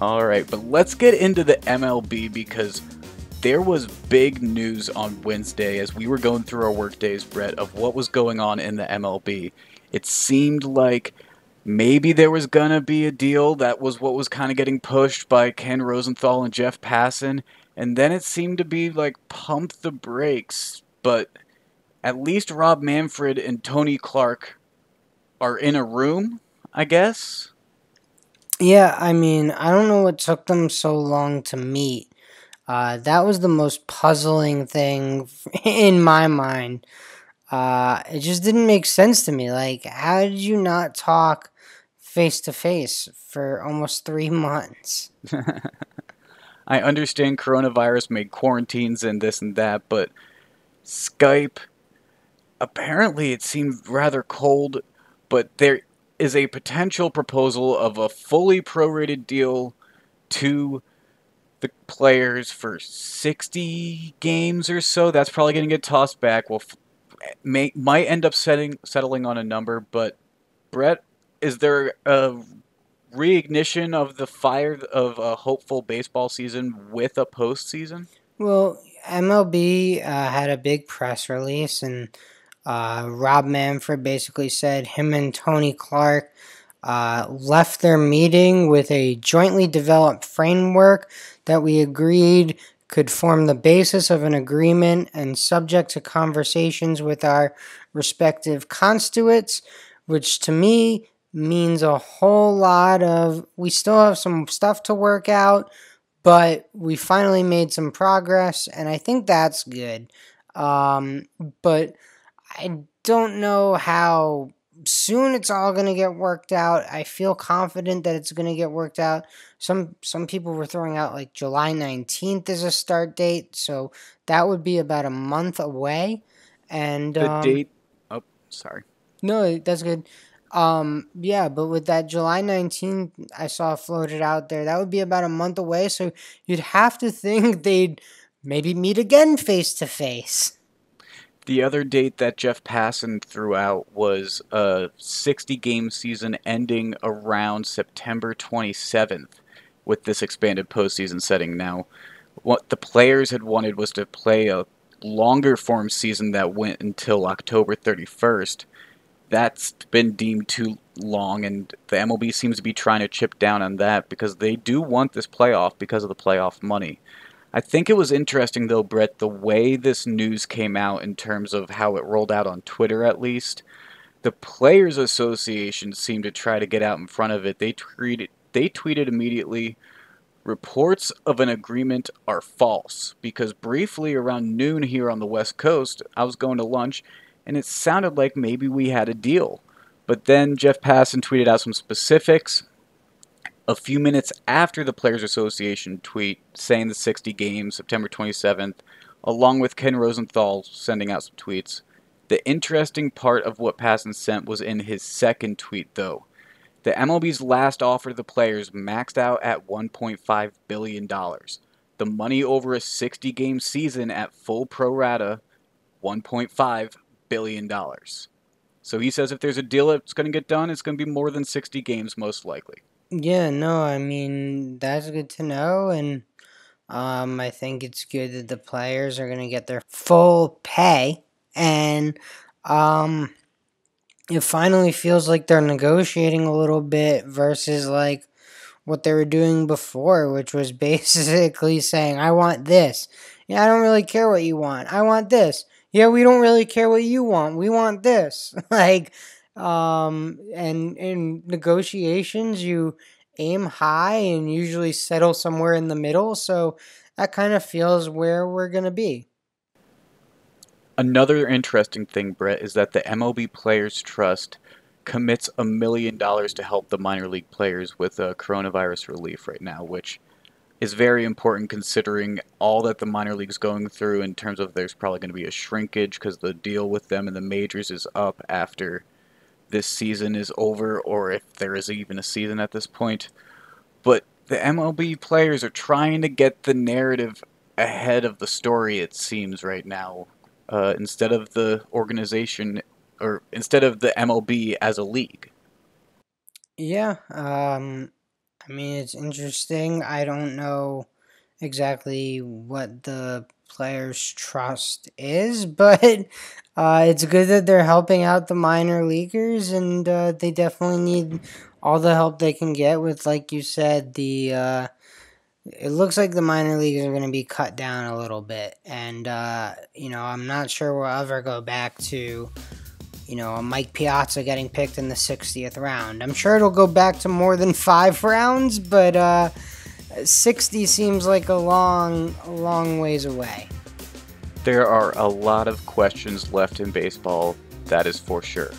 All right, but let's get into the MLB because there was big news on Wednesday as we were going through our work days, Brett, of what was going on in the MLB. It seemed like maybe there was going to be a deal. That was what was kind of getting pushed by Ken Rosenthal and Jeff Passan. And then it seemed to be like pump the brakes. But at least Rob Manfred and Tony Clark are in a room, I guess. Yeah, I mean, I don't know what took them so long to meet. Uh, that was the most puzzling thing in my mind. Uh, it just didn't make sense to me. Like, how did you not talk face to face for almost three months? I understand coronavirus made quarantines and this and that, but Skype, apparently it seemed rather cold, but there is a potential proposal of a fully prorated deal to the players for 60 games or so. That's probably going to get tossed back. We'll may, might end up setting, settling on a number, but Brett, is there a reignition of the fire of a hopeful baseball season with a postseason? Well, MLB uh, had a big press release and uh, Rob Manfred basically said him and Tony Clark uh, left their meeting with a jointly developed framework that we agreed could form the basis of an agreement and subject to conversations with our respective constituents, which to me means a whole lot of we still have some stuff to work out, but we finally made some progress, and I think that's good. Um, but I don't know how soon it's all going to get worked out. I feel confident that it's going to get worked out. Some some people were throwing out like July 19th as a start date, so that would be about a month away. And the um, date Oh, sorry. No, that's good. Um yeah, but with that July 19th I saw floated out there, that would be about a month away, so you'd have to think they'd maybe meet again face to face. The other date that Jeff Passan threw out was a 60 game season ending around September 27th with this expanded postseason setting. Now, what the players had wanted was to play a longer form season that went until October 31st. That's been deemed too long, and the MLB seems to be trying to chip down on that because they do want this playoff because of the playoff money. I think it was interesting, though, Brett, the way this news came out in terms of how it rolled out on Twitter, at least. The Players Association seemed to try to get out in front of it. They tweeted, they tweeted immediately reports of an agreement are false because briefly around noon here on the West Coast, I was going to lunch and it sounded like maybe we had a deal. But then Jeff Passan tweeted out some specifics a few minutes after the Players Association tweet saying the 60 games, September 27th, along with Ken Rosenthal sending out some tweets. The interesting part of what Passon sent was in his second tweet, though. The MLB's last offer to the players maxed out at $1.5 billion. The money over a 60 game season at full pro rata, $1.5 billion. So he says if there's a deal that's going to get done, it's going to be more than 60 games, most likely. Yeah, no, I mean, that's good to know. And um, I think it's good that the players are going to get their full pay. And um, it finally feels like they're negotiating a little bit versus like what they were doing before, which was basically saying, I want this. Yeah, I don't really care what you want. I want this. Yeah, we don't really care what you want. We want this. like, um, and in negotiations you aim high and usually settle somewhere in the middle so that kind of feels where we're going to be another interesting thing brett is that the mlb players trust commits a million dollars to help the minor league players with uh, coronavirus relief right now which is very important considering all that the minor league's going through in terms of there's probably going to be a shrinkage because the deal with them in the majors is up after this season is over or if there is even a season at this point. But the MLB players are trying to get the narrative ahead of the story, it seems, right now. Uh, instead of the organization or instead of the MLB as a league. Yeah, um, I mean, it's interesting. I don't know exactly what the players' trust is, but uh, it's good that they're helping out the minor leaguers, and uh, they definitely need all the help they can get with, like you said, the. Uh, it looks like the minor leagues are going to be cut down a little bit, and uh, you know I'm not sure we'll ever go back to you know, Mike Piazza getting picked in the 60th round. I'm sure it'll go back to more than five rounds, but uh, 60 seems like a long, long ways away. There are a lot of questions left in baseball, that is for sure.